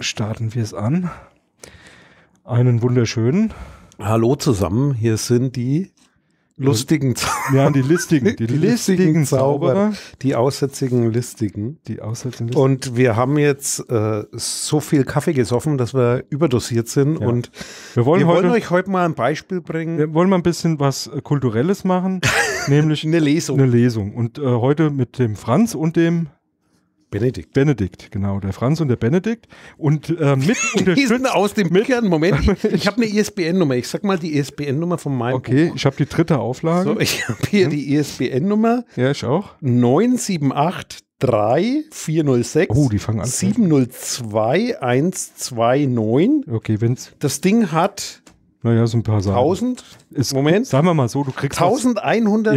starten wir es an. Einen wunderschönen. Hallo zusammen, hier sind die lustigen Zauberer. Ja, die listigen, die, die listigen, listigen Zauberer, Zauberer. Die aussätzigen Listigen. Die aussätzigen Listigen. Und wir haben jetzt äh, so viel Kaffee gesoffen, dass wir überdosiert sind. Ja. Und wir, wollen, wir heute, wollen euch heute mal ein Beispiel bringen. Wir wollen mal ein bisschen was äh, Kulturelles machen, nämlich eine Lesung. Eine Lesung. Und äh, heute mit dem Franz und dem Benedikt. Benedikt, genau. Der Franz und der Benedikt. Und äh, mit unterstützt. aus dem Mickern. Moment, ich, ich habe eine ISBN-Nummer. E ich sag mal die ISBN-Nummer e von meinem Okay, Buch. ich habe die dritte Auflage. So, ich habe hier hm. die ISBN-Nummer. E ja, ich auch. 978 3 406 oh, die fangen an. 702 129. Okay, wenn's. Das Ding hat naja, so ein paar Seiten. 1000? Es, Moment. Sagen wir mal so, du kriegst. 1170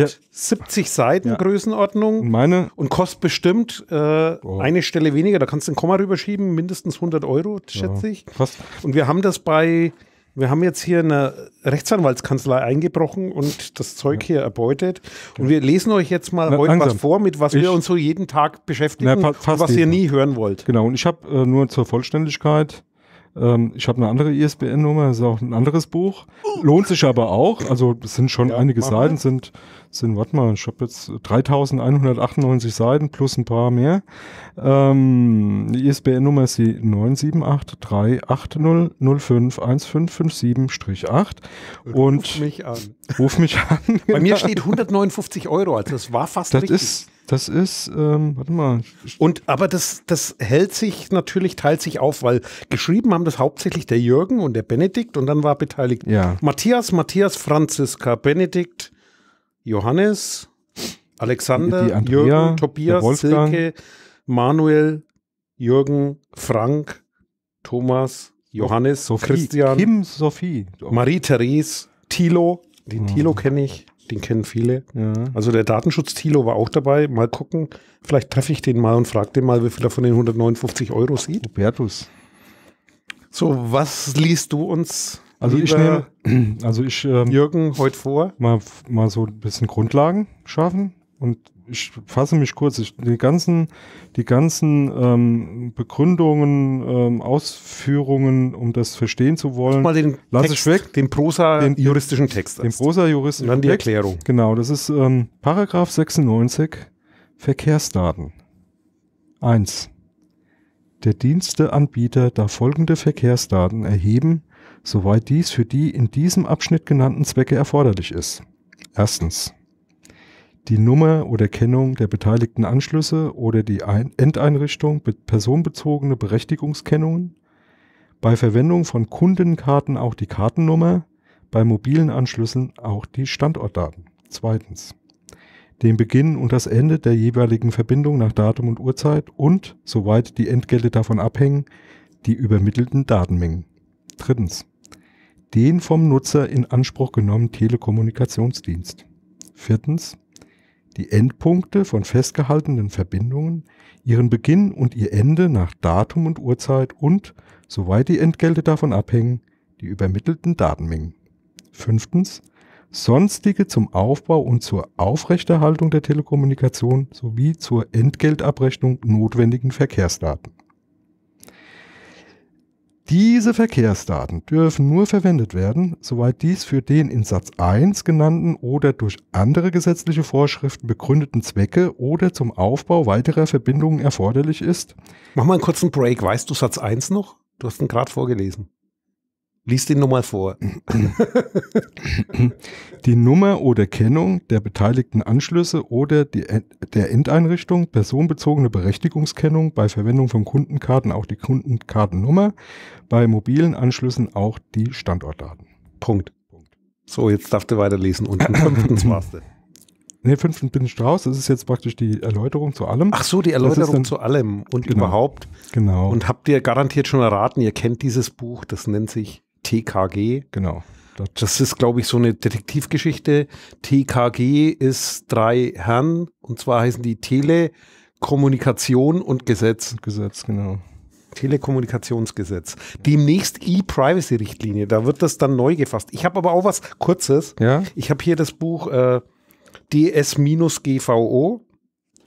ja. Seiten ja. Größenordnung. Meine. Und kostet bestimmt äh, eine Stelle weniger. Da kannst du ein Komma rüberschieben, mindestens 100 Euro, schätze ja. ich. Fast. Und wir haben das bei. Wir haben jetzt hier eine Rechtsanwaltskanzlei eingebrochen und das Zeug hier erbeutet. Und wir lesen euch jetzt mal Na, heute langsam. was vor, mit was ich, wir uns so jeden Tag beschäftigen Na, und was ihr nie hören wollt. Genau, und ich habe äh, nur zur Vollständigkeit ähm, ich habe eine andere ISBN-Nummer, ist auch ein anderes Buch. Lohnt sich aber auch. Also es sind schon ja, einige Seiten, mit. sind, sind, warte mal, ich habe jetzt 3198 Seiten plus ein paar mehr. Ähm, die ISBN-Nummer ist die 9783800051557-8. Und ruf mich an. Ruf mich an. Bei mir genau. steht 159 Euro, also das war fast das richtig. Ist, das ist, ähm, warte mal. Und aber das, das hält sich natürlich, teilt sich auf, weil geschrieben haben das hauptsächlich der Jürgen und der Benedikt und dann war beteiligt ja. Matthias, Matthias, Franziska, Benedikt, Johannes, Alexander, die, die Andrea, Jürgen, Tobias, Silke, Manuel, Jürgen, Frank, Thomas, Johannes, Sophie, Christian, Kim, Sophie, Marie-Therese, Thilo, den oh. Thilo kenne ich den kennen viele. Ja. Also der datenschutz tilo war auch dabei. Mal gucken, vielleicht treffe ich den mal und frage den mal, wie viel er von den 159 Euro sieht. Hubertus. So, was liest du uns? Also ich nehme, also ich ähm, Jürgen heute vor. Mal, mal so ein bisschen Grundlagen schaffen und ich fasse mich kurz, ich, die ganzen, die ganzen ähm, Begründungen, ähm, Ausführungen, um das verstehen zu wollen, mal den lasse Text, ich weg. Den prosa-juristischen Text. Den prosa-juristischen Text. Dann die Erklärung. Genau, das ist ähm, Paragraph 96, Verkehrsdaten. 1. Der Diensteanbieter darf folgende Verkehrsdaten erheben, soweit dies für die in diesem Abschnitt genannten Zwecke erforderlich ist. Erstens die Nummer oder Kennung der beteiligten Anschlüsse oder die Ein Endeinrichtung mit personenbezogene Berechtigungskennungen, bei Verwendung von Kundenkarten auch die Kartennummer, bei mobilen Anschlüssen auch die Standortdaten. Zweitens, den Beginn und das Ende der jeweiligen Verbindung nach Datum und Uhrzeit und, soweit die Entgelte davon abhängen, die übermittelten Datenmengen. Drittens, den vom Nutzer in Anspruch genommenen Telekommunikationsdienst. Viertens, die Endpunkte von festgehaltenen Verbindungen, ihren Beginn und ihr Ende nach Datum und Uhrzeit und, soweit die Entgelte davon abhängen, die übermittelten Datenmengen. Fünftens. Sonstige zum Aufbau und zur Aufrechterhaltung der Telekommunikation sowie zur Entgeltabrechnung notwendigen Verkehrsdaten. Diese Verkehrsdaten dürfen nur verwendet werden, soweit dies für den in Satz 1 genannten oder durch andere gesetzliche Vorschriften begründeten Zwecke oder zum Aufbau weiterer Verbindungen erforderlich ist. Mach mal einen kurzen Break. Weißt du Satz 1 noch? Du hast ihn gerade vorgelesen. Lies den Nummer vor. die Nummer oder Kennung der beteiligten Anschlüsse oder die, der Endeinrichtung, personenbezogene Berechtigungskennung, bei Verwendung von Kundenkarten auch die Kundenkartennummer, bei mobilen Anschlüssen auch die Standortdaten. Punkt. So, jetzt darfst du weiterlesen. Unten fünftens warst du. Ne, fünften bin ich raus. Das ist jetzt praktisch die Erläuterung zu allem. Ach so, die Erläuterung dann, zu allem und genau, überhaupt. Genau. Und habt ihr garantiert schon erraten, ihr kennt dieses Buch, das nennt sich TKG. Genau. Das ist, glaube ich, so eine Detektivgeschichte. TKG ist drei Herren und zwar heißen die Telekommunikation und Gesetz. Und Gesetz, genau. Telekommunikationsgesetz. Demnächst E-Privacy-Richtlinie, da wird das dann neu gefasst. Ich habe aber auch was Kurzes. Ja? Ich habe hier das Buch äh, DS-GVO.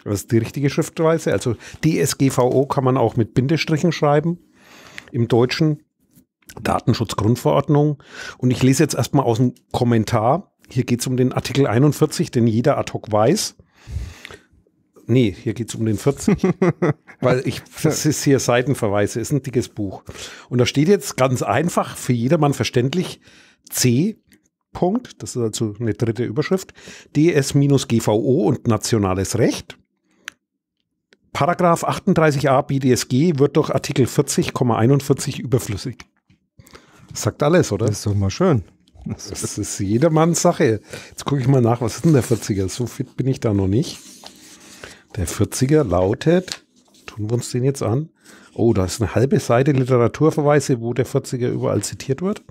Das ist die richtige Schriftweise. Also DSGVO kann man auch mit Bindestrichen schreiben. Im Deutschen Datenschutzgrundverordnung. Und ich lese jetzt erstmal aus dem Kommentar. Hier geht es um den Artikel 41, den jeder ad hoc weiß. Nee, hier geht es um den 40. weil ich, das ist hier Seitenverweise, ist ein dickes Buch. Und da steht jetzt ganz einfach für jedermann verständlich C. Punkt, das ist also eine dritte Überschrift, DS-GVO und nationales Recht. Paragraph 38a BDSG wird durch Artikel 40,41 überflüssig. Das sagt alles, oder? Das ist doch mal schön. Das, ist jedermanns Sache. Jetzt gucke ich mal nach, was ist denn der 40er? So fit bin ich da noch nicht. Der 40er lautet, tun wir uns den jetzt an? Oh, da ist eine halbe Seite Literaturverweise, wo der 40er überall zitiert wird.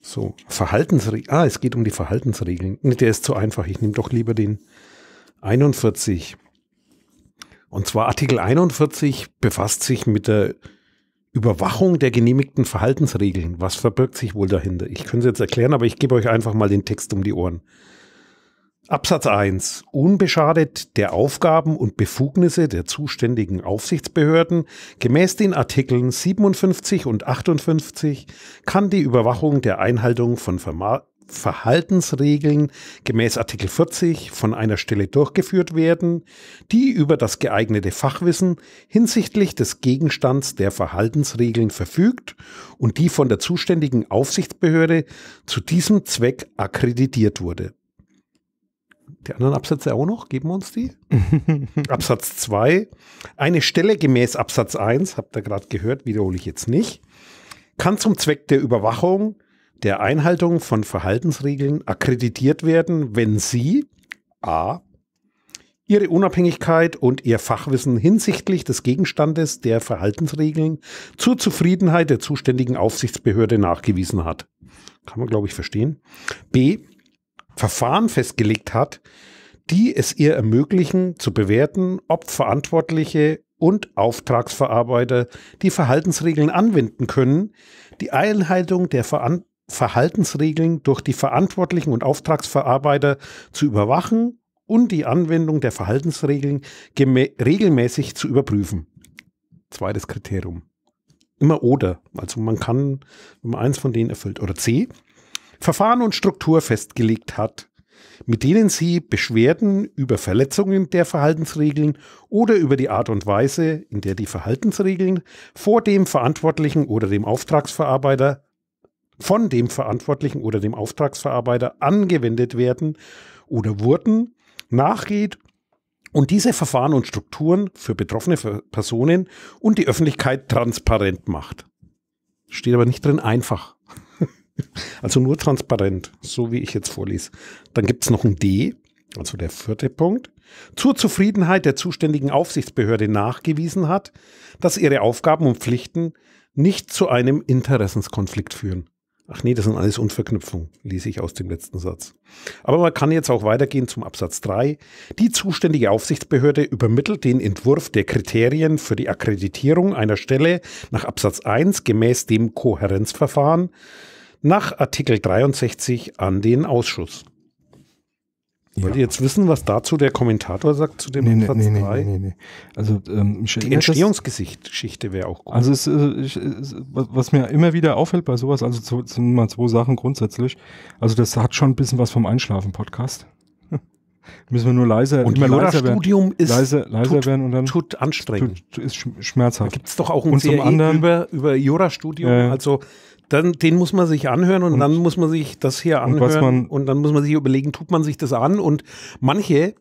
So, Verhaltensregeln. Ah, es geht um die Verhaltensregeln. Nee, der ist zu einfach. Ich nehme doch lieber den 41. Und zwar Artikel 41 befasst sich mit der Überwachung der genehmigten Verhaltensregeln. Was verbirgt sich wohl dahinter? Ich könnte es jetzt erklären, aber ich gebe euch einfach mal den Text um die Ohren. Absatz 1. Unbeschadet der Aufgaben und Befugnisse der zuständigen Aufsichtsbehörden gemäß den Artikeln 57 und 58 kann die Überwachung der Einhaltung von Verma Verhaltensregeln gemäß Artikel 40 von einer Stelle durchgeführt werden, die über das geeignete Fachwissen hinsichtlich des Gegenstands der Verhaltensregeln verfügt und die von der zuständigen Aufsichtsbehörde zu diesem Zweck akkreditiert wurde. Die anderen Absätze auch noch, geben wir uns die. Absatz 2. Eine Stelle gemäß Absatz 1, habt ihr gerade gehört, wiederhole ich jetzt nicht, kann zum Zweck der Überwachung der Einhaltung von Verhaltensregeln akkreditiert werden, wenn sie a. ihre Unabhängigkeit und ihr Fachwissen hinsichtlich des Gegenstandes der Verhaltensregeln zur Zufriedenheit der zuständigen Aufsichtsbehörde nachgewiesen hat. Kann man, glaube ich, verstehen. b. Verfahren festgelegt hat, die es ihr ermöglichen zu bewerten, ob Verantwortliche und Auftragsverarbeiter die Verhaltensregeln anwenden können, die Einhaltung der Verantwortung Verhaltensregeln durch die Verantwortlichen und Auftragsverarbeiter zu überwachen und die Anwendung der Verhaltensregeln regelmäßig zu überprüfen. Zweites Kriterium. Immer oder. Also man kann, wenn man eins von denen erfüllt, oder C, Verfahren und Struktur festgelegt hat, mit denen sie Beschwerden über Verletzungen der Verhaltensregeln oder über die Art und Weise, in der die Verhaltensregeln vor dem Verantwortlichen oder dem Auftragsverarbeiter von dem Verantwortlichen oder dem Auftragsverarbeiter angewendet werden oder wurden, nachgeht und diese Verfahren und Strukturen für betroffene Personen und die Öffentlichkeit transparent macht. Steht aber nicht drin einfach. Also nur transparent, so wie ich jetzt vorlese. Dann gibt es noch ein D, also der vierte Punkt. Zur Zufriedenheit der zuständigen Aufsichtsbehörde nachgewiesen hat, dass ihre Aufgaben und Pflichten nicht zu einem Interessenskonflikt führen. Ach nee, das sind alles Unverknüpfungen, lese ich aus dem letzten Satz. Aber man kann jetzt auch weitergehen zum Absatz 3. Die zuständige Aufsichtsbehörde übermittelt den Entwurf der Kriterien für die Akkreditierung einer Stelle nach Absatz 1 gemäß dem Kohärenzverfahren nach Artikel 63 an den Ausschuss. Ja. Wollt ihr jetzt wissen, was dazu der Kommentator sagt zu dem nee, Platz nee, nee, 3? Nee, nee, nee. Also, ähm, Die Entstehungsgeschichte wäre auch gut. Also es, äh, ich, es, was mir immer wieder auffällt bei sowas, also zu, sind mal zwei Sachen grundsätzlich. Also das hat schon ein bisschen was vom Einschlafen-Podcast. Müssen wir nur leiser, und immer leiser Studium werden. ist leiser, leiser tut, werden und dann tut anstrengend. Tut, ist schmerzhaft. Gibt es doch auch ein und zum anderen, über, über Jurastudium, äh, also dann, den muss man sich anhören und, und, dann muss man sich das hier anhören und, und dann muss man sich überlegen, tut man sich das an und manche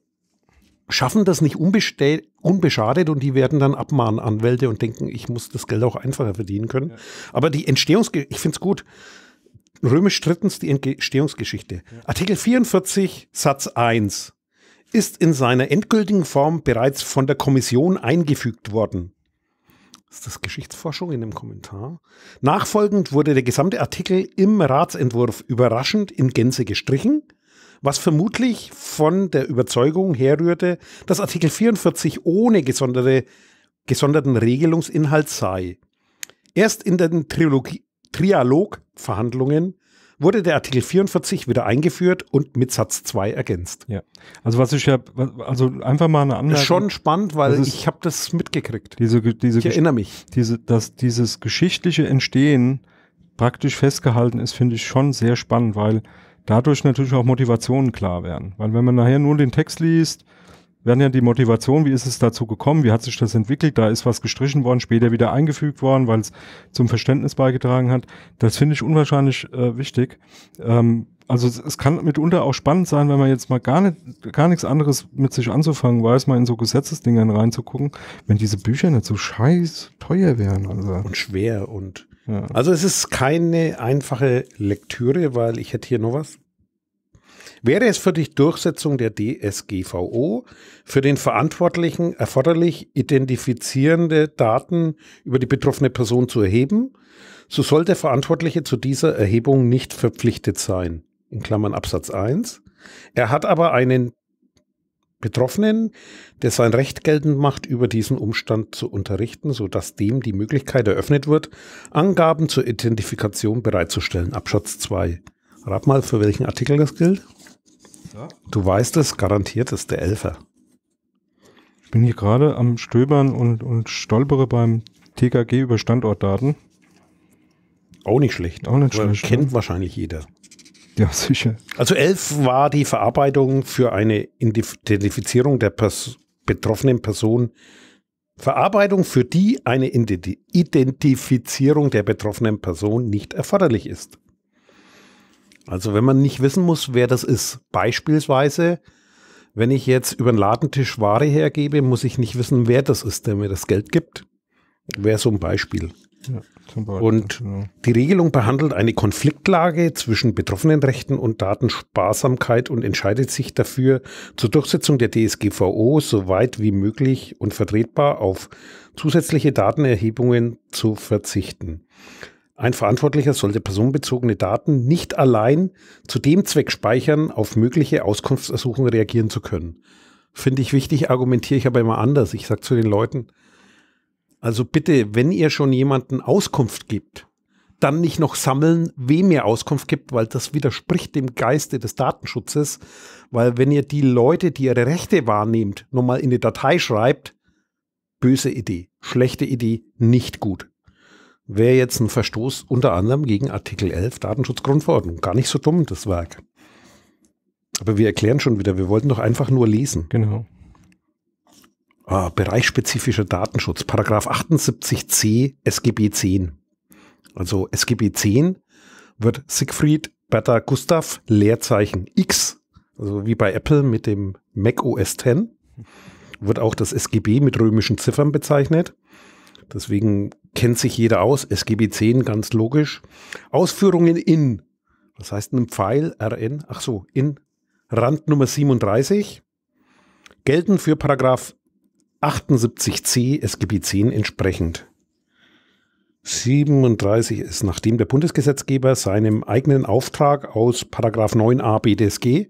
schaffen das nicht unbeschadet und die werden dann Abmahnanwälte und denken, ich muss das Geld auch einfacher verdienen können. Ja. Aber die Entstehungs, ich finde es gut. Römisch drittens die Entstehungsgeschichte. Ja. Artikel 44 Satz 1 ist in seiner endgültigen Form bereits von der Kommission eingefügt worden. Ist das Geschichtsforschung in dem Kommentar? Nachfolgend wurde der gesamte Artikel im Ratsentwurf überraschend in Gänze gestrichen, was vermutlich von der Überzeugung herrührte, dass Artikel 44 ohne gesonderte, gesonderten Regelungsinhalt sei. Erst in den Trialogverhandlungen wurde der Artikel 44 wieder eingeführt und mit Satz 2 ergänzt. Ja. Also was ich ja, also einfach mal eine andere. ist Schon spannend, weil ich habe das mitgekriegt. Diese, diese, ich erinnere mich. Diese, dass dieses geschichtliche Entstehen praktisch festgehalten ist, finde ich schon sehr spannend, weil dadurch natürlich auch Motivationen klar werden. Weil wenn man nachher nur den Text liest, werden ja die Motivation, wie ist es dazu gekommen, wie hat sich das entwickelt, da ist was gestrichen worden, später wieder eingefügt worden, weil es zum Verständnis beigetragen hat. Das finde ich unwahrscheinlich äh, wichtig. Ähm, also es, es, kann mitunter auch spannend sein, wenn man jetzt mal gar, nicht, gar nichts anderes mit sich anzufangen weiß, mal in so Gesetzesdingern reinzugucken, wenn diese Bücher nicht so scheiß teuer wären. Also. Und schwer und ja. also es ist keine einfache Lektüre, weil ich hätte hier noch was. Wäre es für die Durchsetzung der DSGVO für den Verantwortlichen erforderlich, identifizierende Daten über die betroffene Person zu erheben, so soll der Verantwortliche zu dieser Erhebung nicht verpflichtet sein. In Klammern Absatz 1. Er hat aber einen Betroffenen, der sein Recht geltend macht, über diesen Umstand zu unterrichten, sodass dem die Möglichkeit eröffnet wird, Angaben zur Identifikation bereitzustellen. Absatz 2. Rat mal, für welchen Artikel das gilt? Du weißt es, garantiert ist der Elfer. Ich bin hier gerade am Stöbern und, und stolpere beim TKG über Standortdaten. Auch nicht schlecht. Auch nicht schlecht. Kennt ne? wahrscheinlich jeder. Ja, sicher. Also 11 war die Verarbeitung für eine Identifizierung der Pers betroffenen Person. Verarbeitung, für die eine Identifizierung der betroffenen Person nicht erforderlich ist. Also wenn man nicht wissen muss, wer das ist. Beispielsweise, wenn ich jetzt über den Ladentisch Ware hergebe, muss ich nicht wissen, wer das ist, der mir das Geld gibt. Wäre so ein Beispiel. Ja, Beispiel. Und genau. die Regelung behandelt eine Konfliktlage zwischen betroffenen Rechten und Datensparsamkeit und entscheidet sich dafür, zur Durchsetzung der DSGVO so weit wie möglich und vertretbar auf zusätzliche Datenerhebungen zu verzichten. Ein Verantwortlicher sollte personenbezogene Daten nicht allein zu dem Zweck speichern, auf mögliche Auskunftsersuchen reagieren zu können. Finde ich wichtig, argumentiere ich aber immer anders. Ich sage zu den Leuten, also bitte, wenn ihr schon jemanden Auskunft gibt, dann nicht noch sammeln, wem ihr Auskunft gibt, weil das widerspricht dem Geiste des Datenschutzes. Weil wenn ihr die Leute, die ihre Rechte wahrnehmt, nochmal in die Datei schreibt, böse Idee, schlechte Idee, nicht gut wäre jetzt ein Verstoß unter anderem gegen Artikel 11 Datenschutzgrundverordnung. Gar nicht so dumm, das Werk. Aber wir erklären schon wieder, wir wollten doch einfach nur lesen. Genau. Ah, bereichsspezifischer Datenschutz, Paragraph 78c SGB 10. Also SGB 10 wird Siegfried Bertha Gustav Leerzeichen X, also wie bei Apple mit dem Mac OS 10, wird auch das SGB mit römischen Ziffern bezeichnet. Deswegen kennt sich jeder aus, SGB 10 ganz logisch. Ausführungen in, was heißt ein Pfeil, RN, ach so, in Randnummer 37, gelten für Paragraph 78c SGB 10 entsprechend. 37 ist, nachdem der Bundesgesetzgeber seinem eigenen Auftrag aus Paragraph 9a BDSG,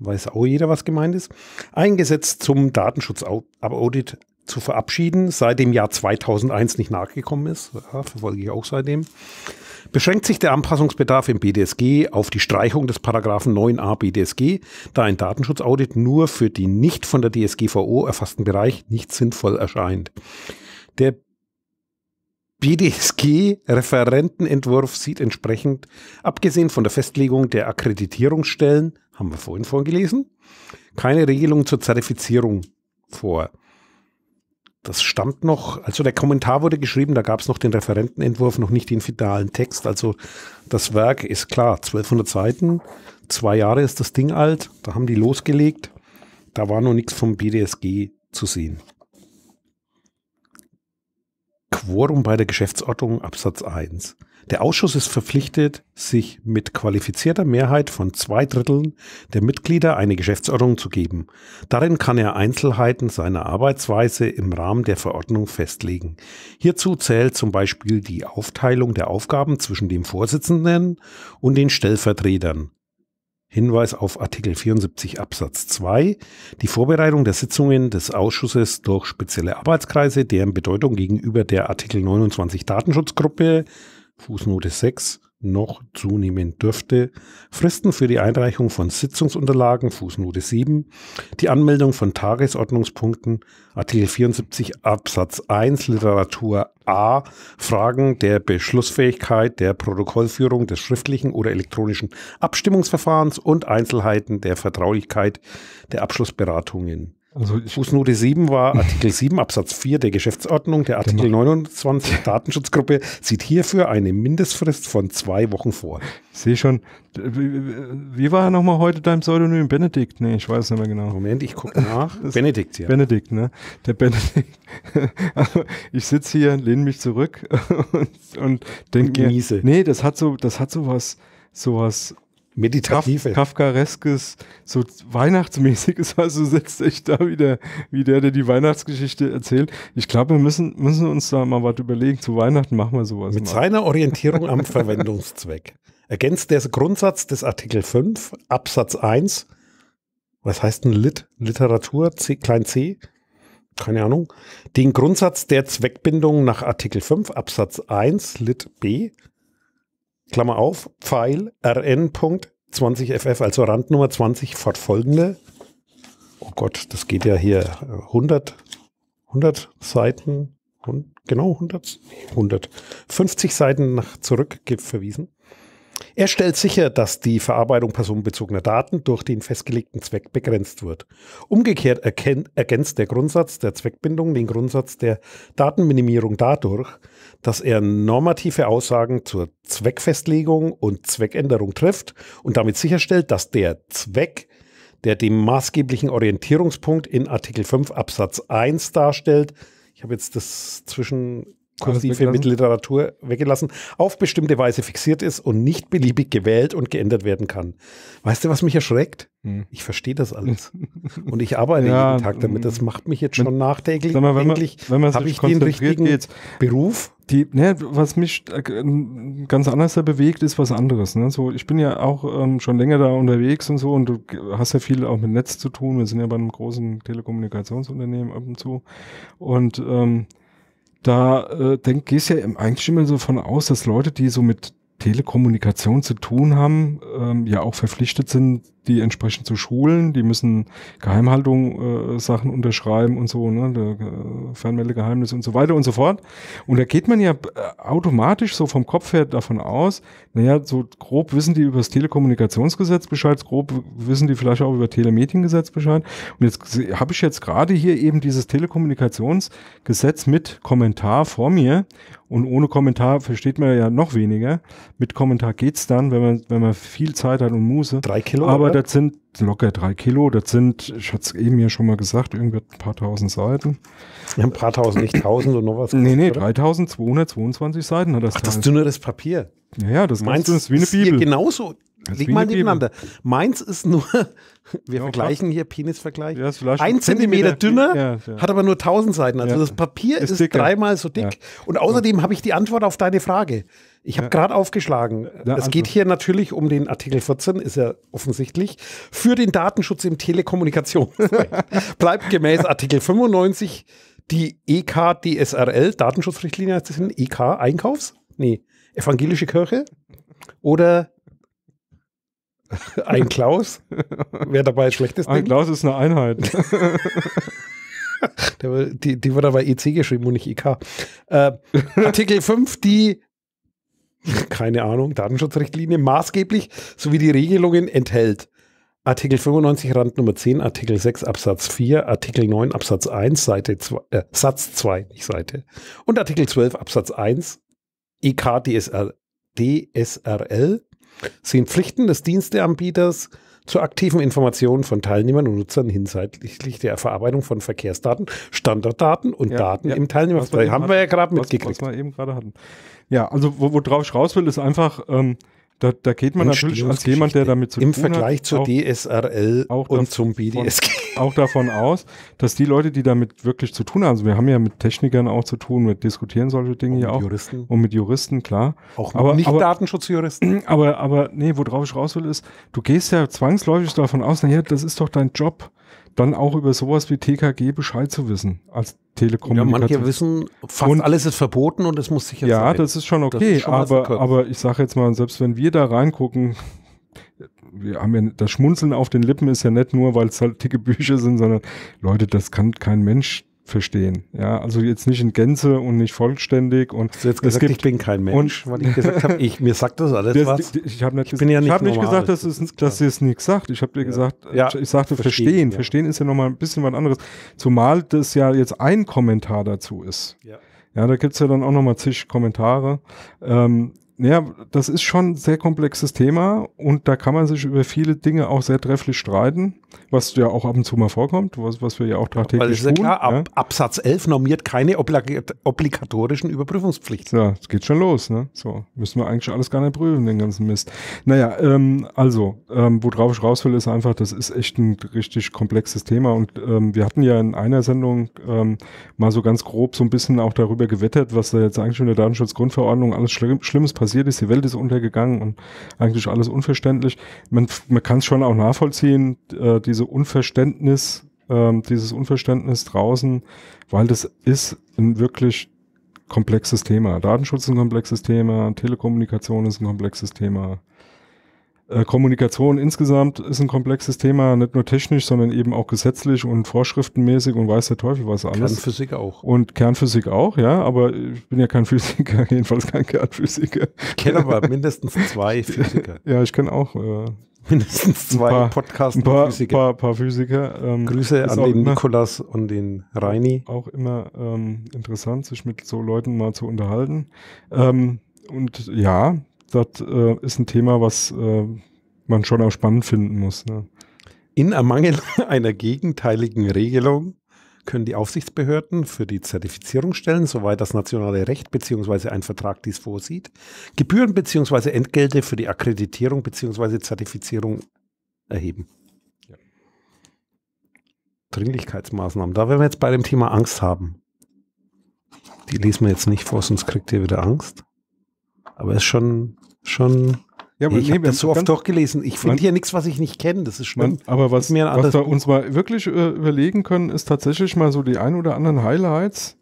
weiß auch jeder, was gemeint ist, ein Gesetz zum Datenschutzaudit zu verabschieden, seit dem Jahr 2001 nicht nachgekommen ist, ja, verfolge ich auch seitdem, beschränkt sich der Anpassungsbedarf im BDSG auf die Streichung des Paragraphen 9a BDSG, da ein Datenschutzaudit nur für die nicht von der DSGVO erfassten Bereich nicht sinnvoll erscheint. Der BDSG-Referentenentwurf sieht entsprechend, abgesehen von der Festlegung der Akkreditierungsstellen, haben wir vorhin vorgelesen, keine Regelung zur Zertifizierung vor. Das stammt noch, also der Kommentar wurde geschrieben, da gab es noch den Referentenentwurf, noch nicht den finalen Text. Also das Werk ist klar, 1200 Seiten, zwei Jahre ist das Ding alt, da haben die losgelegt, da war noch nichts vom BDSG zu sehen. Quorum bei der Geschäftsordnung Absatz 1. Der Ausschuss ist verpflichtet, sich mit qualifizierter Mehrheit von zwei Dritteln der Mitglieder eine Geschäftsordnung zu geben. Darin kann er Einzelheiten seiner Arbeitsweise im Rahmen der Verordnung festlegen. Hierzu zählt zum Beispiel die Aufteilung der Aufgaben zwischen dem Vorsitzenden und den Stellvertretern, Hinweis auf Artikel 74 Absatz 2, die Vorbereitung der Sitzungen des Ausschusses durch spezielle Arbeitskreise, deren Bedeutung gegenüber der Artikel 29 Datenschutzgruppe, Fußnote 6, noch zunehmen dürfte. Fristen für die Einreichung von Sitzungsunterlagen, Fußnote 7, die Anmeldung von Tagesordnungspunkten, Artikel 74 Absatz 1 Literatur A, Fragen der Beschlussfähigkeit, der Protokollführung des schriftlichen oder elektronischen Abstimmungsverfahrens und Einzelheiten der Vertraulichkeit der Abschlussberatungen. Also Fußnote 7 war Artikel 7 Absatz 4 der Geschäftsordnung. Der Artikel genau. 29 Datenschutzgruppe sieht hierfür eine Mindestfrist von zwei Wochen vor. Ich sehe schon. Wie war nochmal heute dein Pseudonym? Benedikt? Nee, ich weiß nicht mehr genau. Moment, ich gucke nach. Benedikt, ja. Benedikt, ne? Der Benedikt. Also ich sitze hier, lehne mich zurück und, und denke mir. Nee, das hat so, das hat so was, so was Meditative. Kaf Kafkareskes, so Weihnachtsmäßiges, also setzt euch da wieder, wie der, der die Weihnachtsgeschichte erzählt. Ich glaube, wir müssen, müssen uns da mal was überlegen. Zu Weihnachten machen wir sowas. Mit mal. seiner Orientierung am Verwendungszweck ergänzt der Grundsatz des Artikel 5 Absatz 1, was heißt denn Lit? Literatur, C, klein c, keine Ahnung, den Grundsatz der Zweckbindung nach Artikel 5 Absatz 1 Lit b Klammer auf, Pfeil rn.20ff, also Randnummer 20 fortfolgende. Oh Gott, das geht ja hier 100, äh, 100 Seiten, genau 100, 150 Seiten nach zurück verwiesen. Er stellt sicher, dass die Verarbeitung personenbezogener Daten durch den festgelegten Zweck begrenzt wird. Umgekehrt ergänzt der Grundsatz der Zweckbindung den Grundsatz der Datenminimierung dadurch, dass er normative Aussagen zur Zweckfestlegung und Zweckänderung trifft und damit sicherstellt, dass der Zweck, der den maßgeblichen Orientierungspunkt in Artikel 5 Absatz 1 darstellt, ich habe jetzt das zwischen Kursive mit Literatur weggelassen, auf bestimmte Weise fixiert ist und nicht beliebig gewählt und geändert werden kann. Weißt du, was mich erschreckt? Hm. Ich verstehe das alles. und ich arbeite ja, jeden Tag damit. Das hm. macht mich jetzt schon wenn, nachdenklich. Sag mal, wenn man, wenn man Habe den richtigen geht's. Beruf? Die, ne, was mich äh, ganz anders da bewegt, ist was anderes. Ne? So, ich bin ja auch ähm, schon länger da unterwegs und so und du hast ja viel auch mit Netz zu tun. Wir sind ja bei einem großen Telekommunikationsunternehmen ab und zu. Und ähm, da äh, denk, gehst ja im eigentlich immer so von aus, dass Leute, die so mit Telekommunikation zu tun haben, ähm, ja auch verpflichtet sind, die entsprechend zu schulen. Die müssen Geheimhaltung äh, Sachen unterschreiben und so, ne, der, äh, Fernmeldegeheimnis und so weiter und so fort. Und da geht man ja äh, automatisch so vom Kopf her davon aus, naja, so grob wissen die über das Telekommunikationsgesetz Bescheid, grob wissen die vielleicht auch über Telemediengesetz Bescheid. Und jetzt habe ich jetzt gerade hier eben dieses Telekommunikationsgesetz mit Kommentar vor mir. Und ohne Kommentar versteht man ja noch weniger. Mit Kommentar geht's dann, wenn man, wenn man viel Zeit hat und Muße. Drei Kilo. Aber das sind locker drei Kilo. Das sind, ich hatte es eben ja schon mal gesagt, irgendwie ein paar tausend Seiten. Ja, ein paar tausend, nicht tausend und noch was. Nee, nee, 3222 Seiten hat das. Ach, das ist dünneres Papier. Ja, ja, das Meins ist wie eine ist Bibel. genauso. Das Leg mal nebeneinander. Meins ist nur, wir ja, vergleichen hier Penisvergleich. Ja, ein Zentimeter, dünner, ja, ja. hat aber nur 1000 Seiten. Also das Papier ist, ist dreimal so dick. Und außerdem habe ich die Antwort auf deine Frage. Ich habe ja. gerade aufgeschlagen. Ja, es also. geht hier natürlich um den Artikel 14, ist ja offensichtlich, für den Datenschutz im Telekommunikationsrecht. Bleibt gemäß Artikel 95 die EKDSRL, Datenschutzrichtlinie, heißt das ein EK-Einkaufs? Nee, Evangelische Kirche oder ein Klaus? Wer dabei schlechtes ist? Ein Klaus ist eine Einheit. die, die wird aber EC geschrieben und nicht IK. E äh, Artikel 5, die keine Ahnung, Datenschutzrichtlinie maßgeblich sowie die Regelungen enthält. Artikel 95 Rand Nummer 10, Artikel 6 Absatz 4, Artikel 9 Absatz 1 Seite 2, äh, Satz 2, nicht Seite. Und Artikel 12 Absatz 1 EK DSR, DSRL sind Pflichten des Diensteanbieters zur aktiven Information von Teilnehmern und Nutzern hinsichtlich der Verarbeitung von Verkehrsdaten, Standarddaten und ja, Daten ja, im Teilnehmerverkehr. Haben wir ja gerade mitgekriegt. Was wir eben gerade hatten. Ja, also worauf wo ich raus will, ist einfach, ähm, da, da, geht man natürlich als jemand, der damit zu tun hat. Im Vergleich zur auch, DSRL auch und zum BDSG. Von, auch davon aus, dass die Leute, die damit wirklich zu tun haben, also wir haben ja mit Technikern auch zu tun, wir diskutieren solche Dinge ja auch. Mit Juristen. Und mit Juristen, klar. Auch aber, nicht aber, Datenschutzjuristen. Aber, aber nee, worauf ich raus will, ist, du gehst ja zwangsläufig davon aus, naja, das ist doch dein Job dann auch über sowas wie TKG Bescheid zu wissen als Telekommunikation. Ja, manche wissen, fast und, alles ist verboten und es muss sich jetzt Ja, sein. das ist schon okay, ist schon aber, aber ich sage jetzt mal, selbst wenn wir da reingucken, wir haben ja, das Schmunzeln auf den Lippen ist ja nicht nur, weil es halt dicke Bücher sind, sondern Leute, das kann kein Mensch verstehen. Ja, also jetzt nicht in Gänze und nicht vollständig und Hast du jetzt gesagt, gibt, ich bin kein Mensch, und, weil ich gesagt habe, ich mir sagt das alles das, was. Ich habe nicht, ich bin ja nicht, ich hab nicht gesagt, dass es dass es nichts sagt. Ich habe dir ja. gesagt, äh, ja. ich, sagte verstehen. Verstehen, ja. verstehen ist ja nochmal ein bisschen was anderes, zumal das ja jetzt ein Kommentar dazu ist. Ja. Ja, da gibt's ja dann auch nochmal zig Kommentare. Ähm, ja, das ist schon ein sehr komplexes Thema und da kann man sich über viele Dinge auch sehr trefflich streiten, was ja auch ab und zu mal vorkommt, was, was wir ja auch tagtäglich Weil ist ja tun. Klar, ab, ja? Absatz 11 normiert keine obligatorischen Überprüfungspflichten. Ja, es geht schon los. Ne? So, müssen wir eigentlich alles gar nicht prüfen, den ganzen Mist. Naja, ähm, also, ähm, worauf ich raus will, ist einfach, das ist echt ein richtig komplexes Thema und ähm, wir hatten ja in einer Sendung ähm, mal so ganz grob so ein bisschen auch darüber gewettert, was da jetzt eigentlich in der Datenschutzgrundverordnung alles Schlimmes passiert passiert ist, die Welt ist untergegangen und eigentlich alles unverständlich. Man, man kann es schon auch nachvollziehen, äh, diese Unverständnis, äh, dieses Unverständnis draußen, weil das ist ein wirklich komplexes Thema. Datenschutz ist ein komplexes Thema, Telekommunikation ist ein komplexes Thema. Äh, Kommunikation insgesamt ist ein komplexes Thema, nicht nur technisch, sondern eben auch gesetzlich und vorschriftenmäßig und weiß der Teufel was alles. Kernphysik auch. Und Kernphysik auch, ja, aber ich bin ja kein Physiker, jedenfalls kein Kernphysiker. Ich kenne aber mindestens zwei Physiker. ja, ich kenne auch. Äh, mindestens zwei paar, Podcasts ein paar, Physiker. Paar, paar Physiker ähm, Grüße an den Nikolas und den Reini. Auch immer ähm, interessant, sich mit so Leuten mal zu unterhalten. Ähm, und ja, das äh, ist ein Thema, was äh, man schon auch spannend finden muss. Ne? In Ermangel einer gegenteiligen Regelung können die Aufsichtsbehörden für die Zertifizierung stellen, soweit das nationale Recht bzw. ein Vertrag dies vorsieht, Gebühren bzw. Entgelte für die Akkreditierung bzw. Zertifizierung erheben. Ja. Dringlichkeitsmaßnahmen. Da werden wir jetzt bei dem Thema Angst haben. Die lesen wir jetzt nicht vor, sonst kriegt ihr wieder Angst. Aber ist schon, schon. Ja, aber ich nee, habe das so oft doch gelesen. Ich finde hier nichts, was ich nicht kenne. Das ist schlimm. Man, aber was, was wir uns mal wirklich äh, überlegen können, ist tatsächlich mal so die ein oder anderen Highlights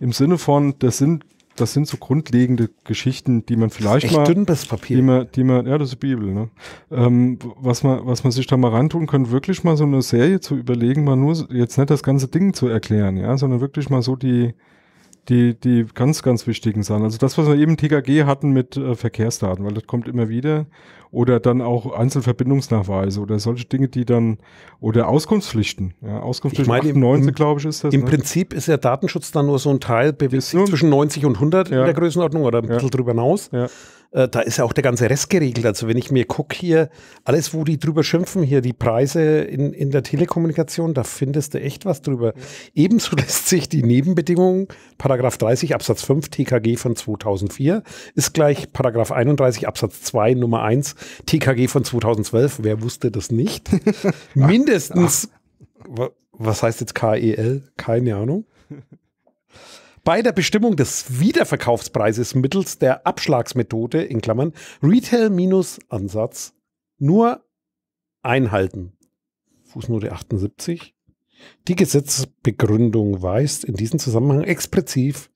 im Sinne von, das sind, das sind so grundlegende Geschichten, die man vielleicht das ist echt mal, dünn, das Papier. die man, die man, ja, das ist Bibel, ne? Ähm, was man, was man sich da mal rantun kann, wirklich mal so eine Serie zu überlegen, mal nur jetzt nicht das ganze Ding zu erklären, ja, sondern wirklich mal so die die, die ganz, ganz wichtigen sind. Also das, was wir eben TKG hatten mit äh, Verkehrsdaten, weil das kommt immer wieder. Oder dann auch Einzelverbindungsnachweise oder solche Dinge, die dann, oder Auskunftspflichten. Ja, Auskunftspflichten ich meine, 98, glaube ich, ist das. Im ne? Prinzip ist der Datenschutz dann nur so ein Teil, bewegt sich zwischen 90 und 100 ja. in der Größenordnung oder ein bisschen drüber hinaus. Ja. Äh, da ist ja auch der ganze Rest geregelt. Also wenn ich mir gucke hier, alles, wo die drüber schimpfen, hier die Preise in, in der Telekommunikation, da findest du echt was drüber. Mhm. Ebenso lässt sich die Nebenbedingung, Paragraph 30 Absatz 5 TKG von 2004 ist gleich Paragraph 31 Absatz 2 Nummer 1 TKG von 2012. Wer wusste das nicht? Mindestens, was heißt jetzt KEL? Keine Ahnung. Bei der Bestimmung des Wiederverkaufspreises mittels der Abschlagsmethode in Klammern Retail-Ansatz nur einhalten. Fußnote 78. Die Gesetzesbegründung weist in diesem Zusammenhang expressiv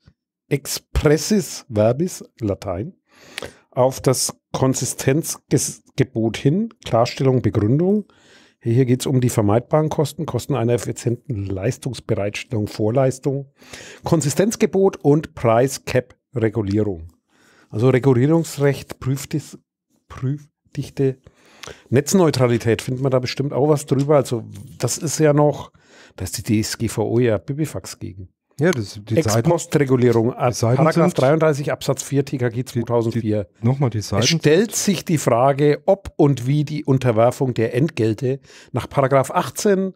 expressis verbis Latein auf das Konsistenzgebot hin, Klarstellung, Begründung hier geht es um die vermeidbaren Kosten, Kosten einer effizienten Leistungsbereitstellung, Vorleistung, Konsistenzgebot und Preis-Cap-Regulierung. Also Regulierungsrecht, Prüfdichte, Netzneutralität, findet man da bestimmt auch was drüber. Also das ist ja noch, da ist die DSGVO ja Bibifax gegen. Ja, das ist die Ex post Postregulierung, Paragraph 33 Absatz 4 TKG 2004. Nochmal die Seiten. Es stellt sich die Frage, ob und wie die Unterwerfung der Entgelte nach Paragraph 18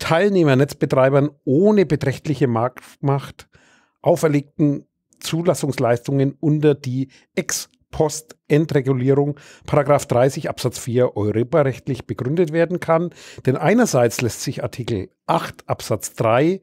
Teilnehmernetzbetreibern ohne beträchtliche Marktmacht auferlegten Zulassungsleistungen unter die Ex Post Endregulierung Paragraph 30 Absatz 4 europarechtlich begründet werden kann, denn einerseits lässt sich Artikel 8 Absatz 3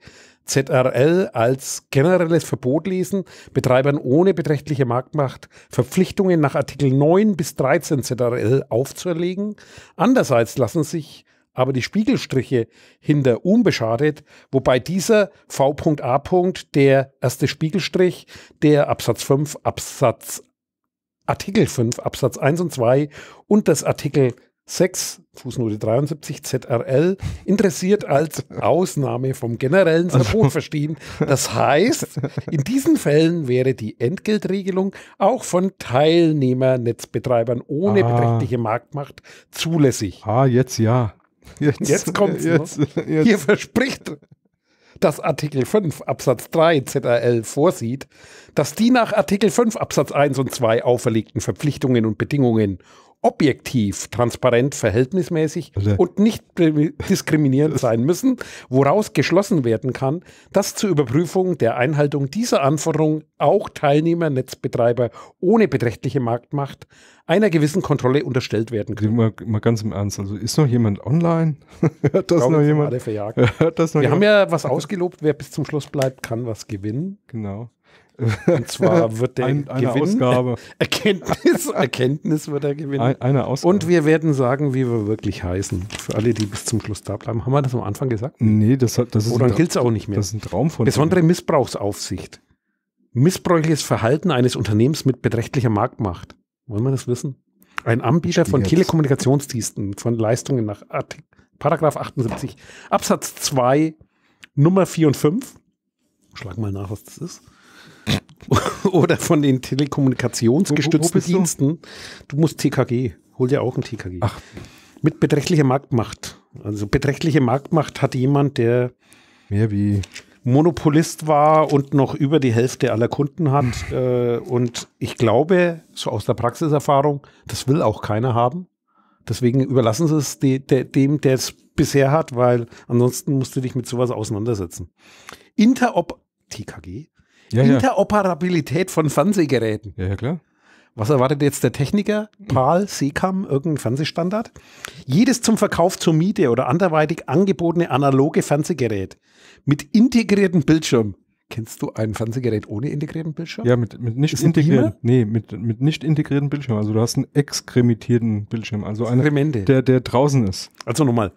ZRL als generelles Verbot lesen, Betreibern ohne beträchtliche Marktmacht Verpflichtungen nach Artikel 9 bis 13 ZRL aufzuerlegen. Andererseits lassen sich aber die Spiegelstriche hinter unbeschadet, wobei dieser V.A. der erste Spiegelstrich, der Absatz 5 Absatz Artikel 5 Absatz 1 und 2 und das Artikel 6, Fußnote 73 ZRL, interessiert als Ausnahme vom generellen Verbot verstehen. Das heißt, in diesen Fällen wäre die Entgeltregelung auch von Teilnehmernetzbetreibern ohne ah. beträchtliche Marktmacht zulässig. Ah, jetzt ja. Jetzt, jetzt kommt's. Ne? Jetzt, ne? jetzt. Hier verspricht dass Artikel 5 Absatz 3 ZRL vorsieht, dass die nach Artikel 5 Absatz 1 und 2 auferlegten Verpflichtungen und Bedingungen objektiv, transparent, verhältnismäßig und nicht diskriminierend sein müssen, woraus geschlossen werden kann, dass zur Überprüfung der Einhaltung dieser Anforderungen auch Teilnehmer, Netzbetreiber ohne beträchtliche Marktmacht einer gewissen Kontrolle unterstellt werden können. Mal, mal ganz im Ernst, also ist noch jemand online? Hört das das noch Wir jemand? haben ja was ausgelobt, wer bis zum Schluss bleibt, kann was gewinnen. Genau. Und zwar wird der Ein, eine gewinnen. Ausgabe. Erkenntnis, Erkenntnis wird er gewinnen. Ein, eine Ausgabe. Und wir werden sagen, wie wir wirklich heißen. Für alle, die bis zum Schluss da bleiben. Haben wir das am Anfang gesagt? Nee, das, das ist. Oder dann gilt es auch nicht mehr. Das ist ein Traum von. Besondere Missbrauchsaufsicht. Missbräuchliches Verhalten eines Unternehmens mit beträchtlicher Marktmacht. Wollen wir das wissen? Ein Anbieter von jetzt. Telekommunikationsdiensten von Leistungen nach Artikel. Paragraph 78, Absatz 2, Nummer 4 und 5. Schlag mal nach, was das ist. oder von den telekommunikationsgestützten Diensten. Du? du musst TKG. Hol dir auch ein TKG. Ach. Mit beträchtlicher Marktmacht. Also beträchtliche Marktmacht hat jemand, der mehr wie Monopolist war und noch über die Hälfte aller Kunden hat. Hm. Äh, und ich glaube, so aus der Praxiserfahrung, das will auch keiner haben. Deswegen überlassen sie es de, de, dem, der es bisher hat, weil ansonsten musst du dich mit sowas auseinandersetzen. Interop TKG ja, Interoperabilität von Fernsehgeräten. Ja, ja, klar. Was erwartet jetzt der Techniker? PAL, Seekam, irgendein Fernsehstandard? Jedes zum Verkauf zur Miete oder anderweitig angebotene analoge Fernsehgerät mit integriertem Bildschirm. Kennst du ein Fernsehgerät ohne integrierten Bildschirm? Ja, mit, mit nicht integrierten. Nee, mit, mit nicht integrierten Bildschirm. Also du hast einen exkremitierten Bildschirm. Also einen, der, der draußen ist. Also nochmal.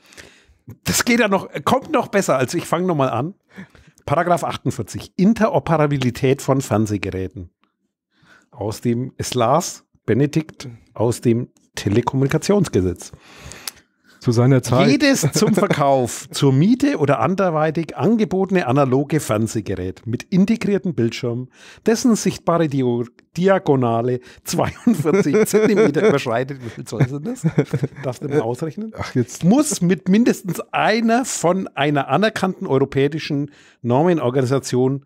Das geht ja noch, kommt noch besser. Also ich fange nochmal an. Paragraph 48. Interoperabilität von Fernsehgeräten. Aus dem, SLAS, Benedikt aus dem Telekommunikationsgesetz zu seiner Zeit. Jedes zum Verkauf, zur Miete oder anderweitig angebotene analoge Fernsehgerät mit integriertem Bildschirm, dessen sichtbare Dio Diagonale 42 Zentimeter überschreitet, wie viel Zoll denn das? Darfst du mal ausrechnen? Ach, jetzt. Muss mit mindestens einer von einer anerkannten europäischen Normenorganisation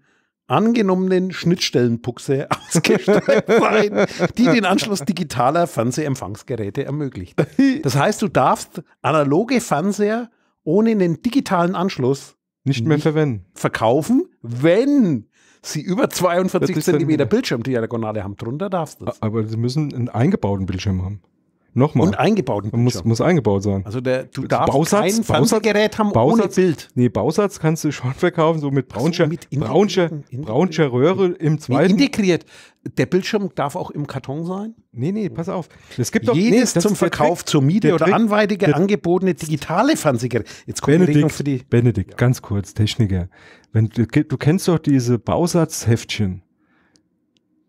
angenommenen Schnittstellenbuchse ausgestellt sein, die den Anschluss digitaler Fernsehempfangsgeräte ermöglicht. Das heißt, du darfst analoge Fernseher ohne einen digitalen Anschluss nicht mehr verwenden. Verkaufen, wenn sie über 42 cm Bildschirmdiagonale haben. Drunter darfst du es. Aber sie müssen einen eingebauten Bildschirm haben. Nochmal. Und eingebaut. Muss, muss eingebaut sein. Also der, du darfst Bausatz, kein Fernsehgerät haben Bausatz, ohne Bild. Nee, Bausatz kannst du schon verkaufen, so mit braunscher, so, braunscher, braunscher Röhre im zweiten. Nee, integriert. Der Bildschirm darf auch im Karton sein? Nee, nee, pass auf. Es gibt doch jedes nee, zum Verkauf, Trick, zur Miete oder Trick, anweitige angebotene digitale Fernsehgerät. Jetzt kommt Benedikt, die für die Benedikt, ja. ganz kurz, Techniker. Wenn, du, du kennst doch diese Bausatzheftchen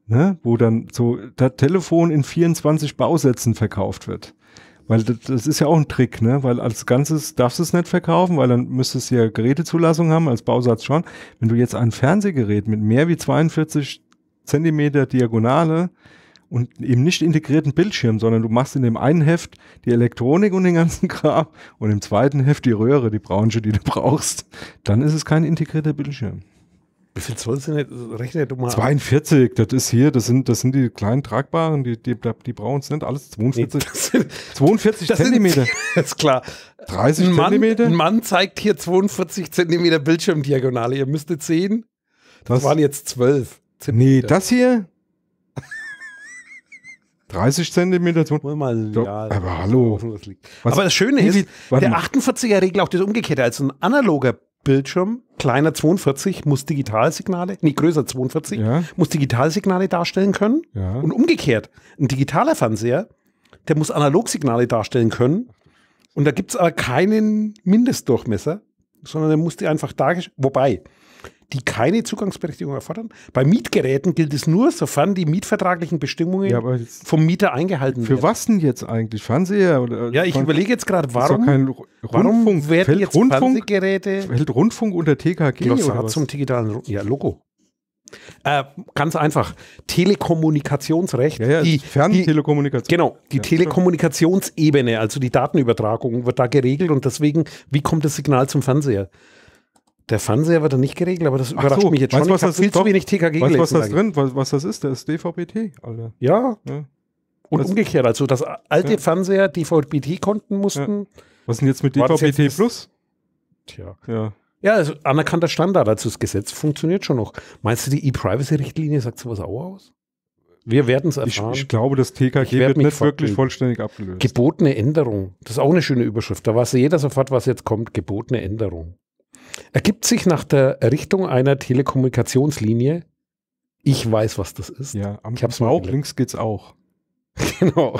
ne, wo dann so das Telefon in 24 Bausätzen verkauft wird. Weil das, das ist ja auch ein Trick, ne? Weil als Ganzes darfst du es nicht verkaufen, weil dann müsstest du ja Gerätezulassung haben, als Bausatz schon. Wenn du jetzt ein Fernsehgerät mit mehr wie 42 Zentimeter Diagonale und eben nicht integrierten Bildschirm, sondern du machst in dem einen Heft die Elektronik und den ganzen Kram und im zweiten Heft die Röhre, die Branche, die du brauchst, dann ist es kein integrierter Bildschirm. Wie viel Zoll sind das? Rechne du mal. 42, das ist hier, das sind, das sind die kleinen tragbaren, die, die, die brauchen es nicht, alles 42, nee, das sind, 42 das Zentimeter. Sind, ist klar. 30 ein Mann, Zentimeter? Ein Mann zeigt hier 42 Zentimeter Bildschirmdiagonale. Ihr müsstet sehen, das, das waren jetzt 12. Zentimeter. Nee, das hier? 30 Zentimeter. Mal, ja, aber hallo. Was, aber das Schöne ist, der 48er-Regler auch das umgekehrte. Als ein analoger Bildschirm, kleiner 42, muss Digitalsignale, nee, größer 42, ja. muss Digitalsignale darstellen können. Ja. Und umgekehrt, ein digitaler Fernseher, der muss Analogsignale darstellen können. Und da gibt es aber keinen Mindestdurchmesser, sondern der muss die einfach darstellen. wobei, die keine Zugangsberechtigung erfordern. Bei Mietgeräten gilt es nur, sofern die mietvertraglichen Bestimmungen ja, vom Mieter eingehalten für werden. Für was denn jetzt eigentlich? Fernseher? Oder ja, ich überlege jetzt gerade, warum, kein warum werden fällt jetzt Rundfunk, Fernsehgeräte... Fällt Rundfunk unter TKG Glossar genau, zum digitalen... Ja, Logo. Äh, ganz einfach. Telekommunikationsrecht. Ja, ja, die Ferntelekommunikation. Genau, die ja, Telekommunikationsebene, also die Datenübertragung, wird da geregelt und deswegen, wie kommt das Signal zum Fernseher? Der Fernseher wird dann nicht geregelt, aber das überrascht so, mich jetzt weißt, schon. Was ich habe viel doch, zu wenig TKG weißt, gelesen. Was das drin, was, was das ist, das ist DVB-T, Alter. Ja. ja. Und das umgekehrt, also dass alte ja. Fernseher DVB-T konnten mussten. Ja. Was denn jetzt mit DVB-T Plus? Tja. Ja. Ja, also anerkannter Standard, also das Gesetz funktioniert schon noch. Meinst du, die E-Privacy-Richtlinie sagt sowas auch aus? Wir werden es erfahren. Ich, ich, glaube, das TKG wird nicht fortlegen. wirklich vollständig abgelöst. Gebotene Änderung. Das ist auch eine schöne Überschrift. Da weiß jeder sofort, was jetzt kommt. Gebotene Änderung. Ergibt sich nach der Errichtung einer Telekommunikationslinie, ich weiß, was das ist. Ja, am ich hab's mal Rücken links geht's auch. Genau.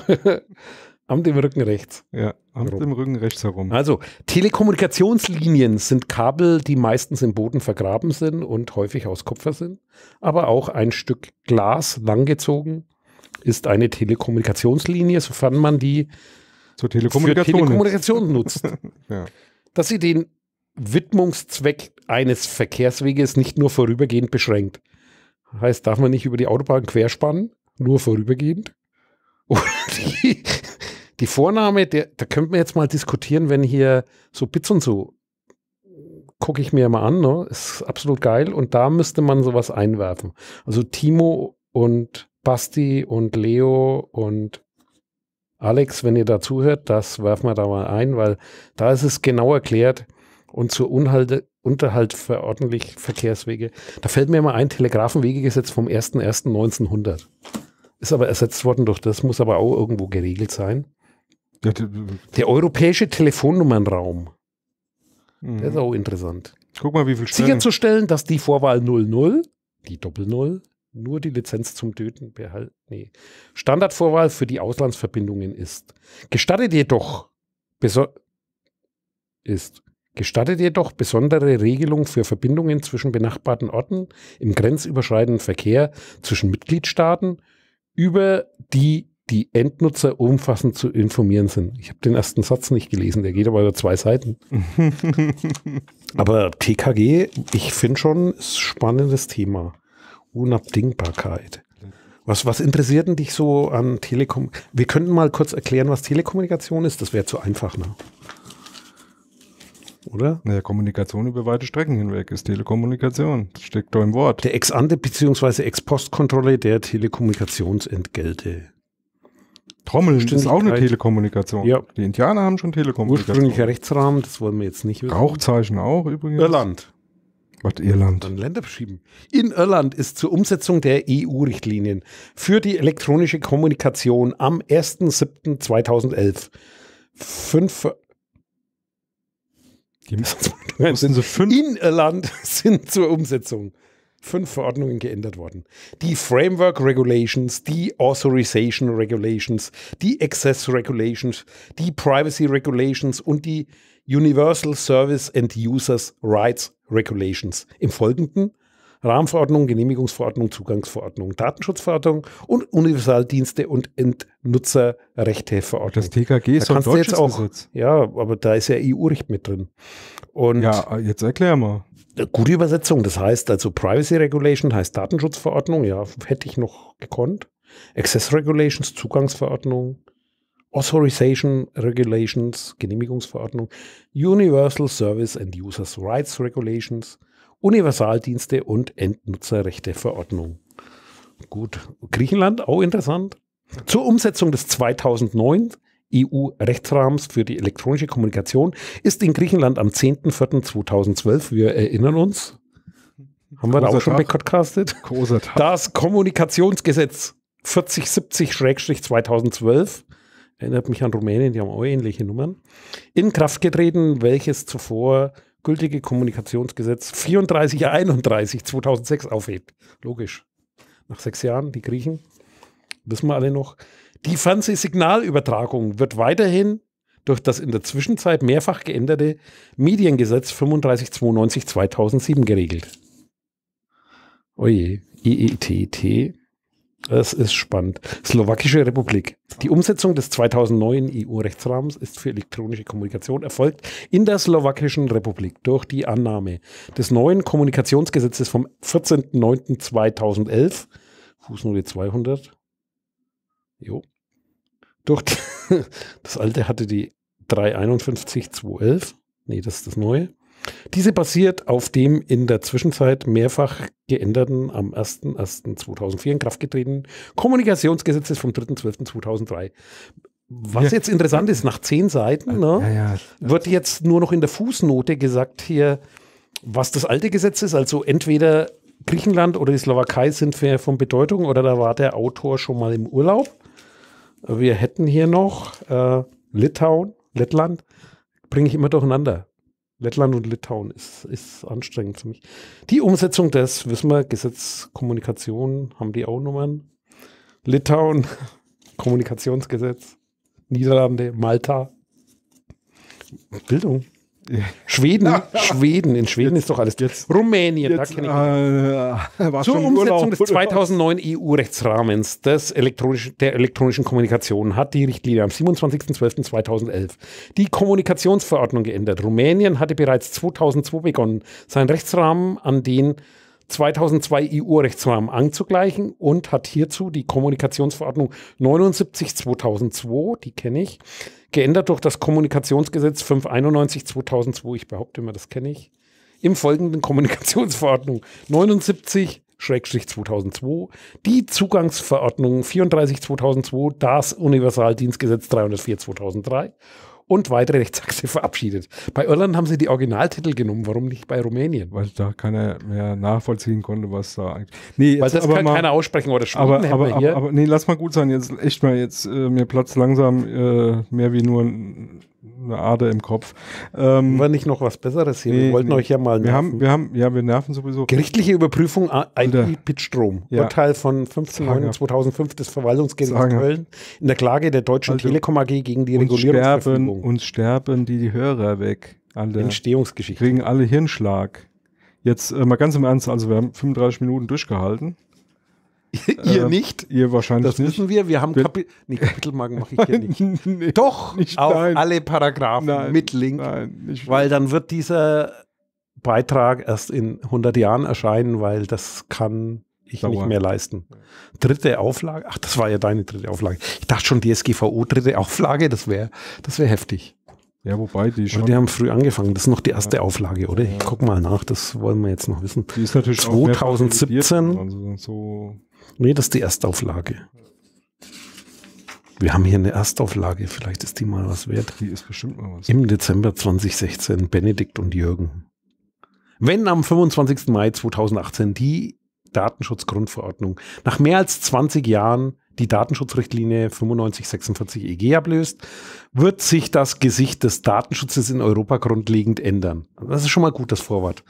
am dem Rücken rechts. Ja, am dem Rücken rechts herum. Also, Telekommunikationslinien sind Kabel, die meistens im Boden vergraben sind und häufig aus Kupfer sind. Aber auch ein Stück Glas langgezogen ist eine Telekommunikationslinie, sofern man die zur Telekommunikation, Telekommunikation nutzt. ja. Dass sie den Widmungszweck eines Verkehrsweges nicht nur vorübergehend beschränkt. Heißt, darf man nicht über die Autobahn querspannen, nur vorübergehend? Oder die, die Vorname, der, da könnten wir jetzt mal diskutieren, wenn hier so Bits und so, gucke ich mir mal an, ne? ist absolut geil und da müsste man sowas einwerfen. Also Timo und Basti und Leo und Alex, wenn ihr da zuhört, das werfen wir da mal ein, weil da ist es genau erklärt, und zur Unhalte, Unterhalt verordentlich Verkehrswege. Da fällt mir immer ein Telegrafenwegegesetz vom 01.01.1900. Ist aber ersetzt worden durch das, muss aber auch irgendwo geregelt sein. Der europäische Telefonnummernraum. Mhm. Der ist auch interessant. Guck mal, wie viel Stellen. Sicherzustellen, dass die Vorwahl 00, die Doppel-Null, nur die Lizenz zum Töten behalten. Nee. Standardvorwahl für die Auslandsverbindungen ist. Gestattet jedoch ist gestattet jedoch besondere Regelungen für Verbindungen zwischen benachbarten Orten im grenzüberschreitenden Verkehr zwischen Mitgliedstaaten, über die die Endnutzer umfassend zu informieren sind. Ich habe den ersten Satz nicht gelesen, der geht aber über zwei Seiten. aber TKG, ich finde schon, ist spannendes Thema. Unabdingbarkeit. Was, was interessiert denn dich so an Telekom? Wir könnten mal kurz erklären, was Telekommunikation ist. Das wäre zu einfach, ne? oder? Naja, Kommunikation über weite Strecken hinweg ist Telekommunikation. Das steckt da im Wort. Der Ex-Ante bzw. Ex-Post-Kontrolle der Telekommunikationsentgelte. Trommel ist auch eine Telekommunikation. Ja. Die Indianer haben schon Telekommunikation. Ursprünglicher Rechtsrahmen, das wollen wir jetzt nicht wissen. Rauchzeichen auch übrigens. Irland. Was Irland? Dann Länder beschrieben. In Irland ist zur Umsetzung der EU-Richtlinien für die elektronische Kommunikation am 1.7.2011 fünf sind so fünf in Irland sind zur Umsetzung fünf Verordnungen geändert worden. Die Framework Regulations, die Authorization Regulations, die Access Regulations, die Privacy Regulations und die Universal Service and Users Rights Regulations. Im Folgenden Rahmenverordnung, Genehmigungsverordnung, Zugangsverordnung, Datenschutzverordnung und Universaldienste und Endnutzerrechteverordnung. Das TKG ist da kannst ein deutsches auch, Gesetz. Ja, aber da ist ja EU-Recht mit drin. Und ja, jetzt erklär mal. Gute Übersetzung. Das heißt also Privacy Regulation heißt Datenschutzverordnung. Ja, hätte ich noch gekonnt. Access Regulations, Zugangsverordnung, Authorization Regulations, Genehmigungsverordnung, Universal Service and Users Rights Regulations, Universaldienste und Endnutzerrechteverordnung. Gut, Griechenland auch interessant. Zur Umsetzung des 2009 EU-Rechtsrahmens für die elektronische Kommunikation ist in Griechenland am 10.04.2012, wir erinnern uns, haben wir da auch schon podcastet, das Kommunikationsgesetz 4070-2012 erinnert mich an Rumänien, die haben auch ähnliche Nummern, in Kraft getreten, welches zuvor gültige Kommunikationsgesetz 3431 2006 aufhebt. Logisch. Nach sechs Jahren, die Griechen, wissen wir alle noch. Die Fernsehsignalübertragung wird weiterhin durch das in der Zwischenzeit mehrfach geänderte Mediengesetz 3592 2007 geregelt. Oje, IETT es ist spannend. Slowakische Republik. Die Umsetzung des 2009 EU-Rechtsrahmens ist für elektronische Kommunikation erfolgt in der Slowakischen Republik durch die Annahme des neuen Kommunikationsgesetzes vom 14.09.2011, Fußnote 200. Jo. Durch die, das alte hatte die 351 211. Nee, das ist das neue. Diese basiert auf dem in der Zwischenzeit mehrfach geänderten, am 01.01.2004 in Kraft getretenen Kommunikationsgesetz vom 3.12.2003. Was ja. jetzt interessant ist, nach zehn Seiten ne, ja, ja. wird jetzt nur noch in der Fußnote gesagt hier, was das alte Gesetz ist. Also entweder Griechenland oder die Slowakei sind von Bedeutung oder da war der Autor schon mal im Urlaub. Wir hätten hier noch äh, Litauen, Lettland, bringe ich immer durcheinander. Lettland und Litauen ist, ist anstrengend für mich. Die Umsetzung des, wissen wir, Gesetz Kommunikation, haben die auch Nummern. Litauen, Kommunikationsgesetz, Niederlande, Malta. Bildung. Schweden, Schweden, in Schweden jetzt, ist doch alles. Jetzt, Rumänien, jetzt, da kenne ich. Äh, Zur Umsetzung Urlaub, des 2009 EU-Rechtsrahmens des der elektronischen Kommunikation hat die Richtlinie am 27.12.2011 die Kommunikationsverordnung geändert. Rumänien hatte bereits 2002 begonnen, seinen Rechtsrahmen an den 2002 EU-Rechtsrahmen anzugleichen und hat hierzu die Kommunikationsverordnung 79 2002, die kenne ich, geändert durch das Kommunikationsgesetz 591 2002, ich behaupte immer, das kenne ich, im folgenden Kommunikationsverordnung 79 Schrägstrich 2002, die Zugangsverordnung 34 2002, das Universaldienstgesetz 304 2003 und weitere Rechtsachse verabschiedet. Bei Irland haben sie die Originaltitel genommen, warum nicht bei Rumänien? Weil da keiner mehr nachvollziehen konnte, was da eigentlich. Nee, Weil das kann mal, keiner aussprechen oder schwunden aber, aber, aber, aber, nee, lass mal gut sein. Jetzt echt mal, jetzt äh, mir platzt langsam äh, mehr wie nur ein eine Ader im Kopf. Ähm, War nicht noch was Besseres hier? Nee, wir wollten nee. euch ja mal nerven. Wir haben, wir haben, ja, wir nerven sowieso. Gerichtliche Überprüfung IP-Pitstrom. Ja. Urteil von 15.09.2005 des Verwaltungsgerichts Köln in der Klage der Deutschen Alter. Also, Telekom AG gegen die uns Regulierungsverfügung. Sterben, uns sterben die, die Hörer weg. Alle. Entstehungsgeschichte. Kriegen alle Hirnschlag. Jetzt äh, mal ganz im Ernst, also wir haben 35 Minuten durchgehalten. ihr äh, nicht. Ihr wahrscheinlich das nicht. Das wissen wir. Wir haben Kapitel. Nee, Kapitelmarken mache ich hier nicht. nee, Doch, nicht, auf nein. alle Paragraphen nein, mit Link. Nein, weil dann wird dieser Beitrag erst in 100 Jahren erscheinen, weil das kann ich Dauer. nicht mehr leisten. Dritte Auflage. Ach, das war ja deine dritte Auflage. Ich dachte schon, DSGVO dritte Auflage, das wäre das wär heftig. Ja, wobei die schon. Aber die haben früh angefangen. Das ist noch die erste ja. Auflage, oder? Ich gucke mal nach. Das wollen wir jetzt noch wissen. Die ist natürlich 2017. Auch also so Nee, das ist die Erstauflage. Wir haben hier eine Erstauflage, vielleicht ist die mal was wert. Die ist bestimmt mal was. Im Dezember 2016, Benedikt und Jürgen. Wenn am 25. Mai 2018 die Datenschutzgrundverordnung nach mehr als 20 Jahren die Datenschutzrichtlinie 9546 EG ablöst, wird sich das Gesicht des Datenschutzes in Europa grundlegend ändern. Das ist schon mal gut, das Vorwort.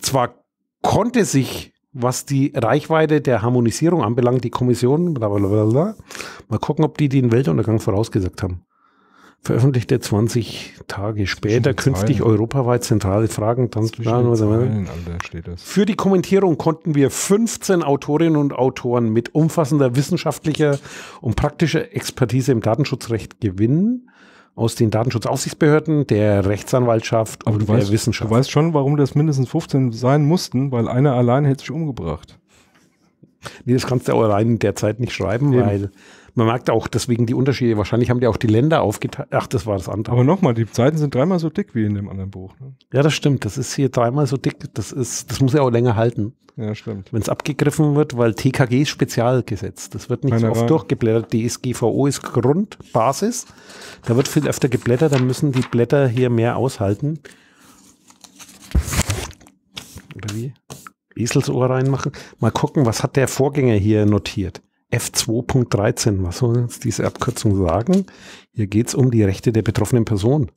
Zwar konnte sich was die Reichweite der Harmonisierung anbelangt, die Kommission, blablabla. Mal gucken, ob die den Weltuntergang vorausgesagt haben. Veröffentlichte 20 Tage später künftig Zeilen. europaweit zentrale Fragen. Dann, dann, Zeilen, Alter, Für die Kommentierung konnten wir 15 Autorinnen und Autoren mit umfassender wissenschaftlicher und praktischer Expertise im Datenschutzrecht gewinnen aus den Datenschutzaufsichtsbehörden, der Rechtsanwaltschaft Aber und der weißt, Wissenschaft. Du weißt schon, warum das mindestens 15 sein mussten, weil einer allein hätte sich umgebracht. Nee, das kannst du auch allein derzeit nicht schreiben, Eben. weil man merkt auch deswegen die Unterschiede. Wahrscheinlich haben die auch die Länder aufgeteilt. Ach, das war das andere. Aber nochmal, die Zeiten sind dreimal so dick wie in dem anderen Buch. Ne? Ja, das stimmt. Das ist hier dreimal so dick. Das, ist, das muss ja auch länger halten. Ja, stimmt. Wenn es abgegriffen wird, weil TKG ist Spezialgesetz. Das wird nicht Keine so oft Wahl. durchgeblättert. DSGVO ist Grundbasis. Da wird viel öfter geblättert. Dann müssen die Blätter hier mehr aushalten. Oder wie? Eselsohr reinmachen. Mal gucken, was hat der Vorgänger hier notiert. F2.13. Was soll uns diese Abkürzung sagen? Hier geht es um die Rechte der betroffenen Person.